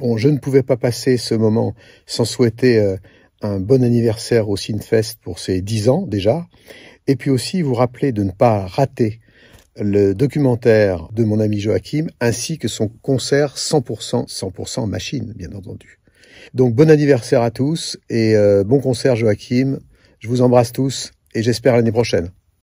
Bon, je ne pouvais pas passer ce moment sans souhaiter euh, un bon anniversaire au Sinfest pour ses 10 ans déjà, et puis aussi vous rappeler de ne pas rater le documentaire de mon ami Joachim, ainsi que son concert 100%, 100% machine, bien entendu. Donc bon anniversaire à tous et euh, bon concert Joachim. Je vous embrasse tous et j'espère l'année prochaine.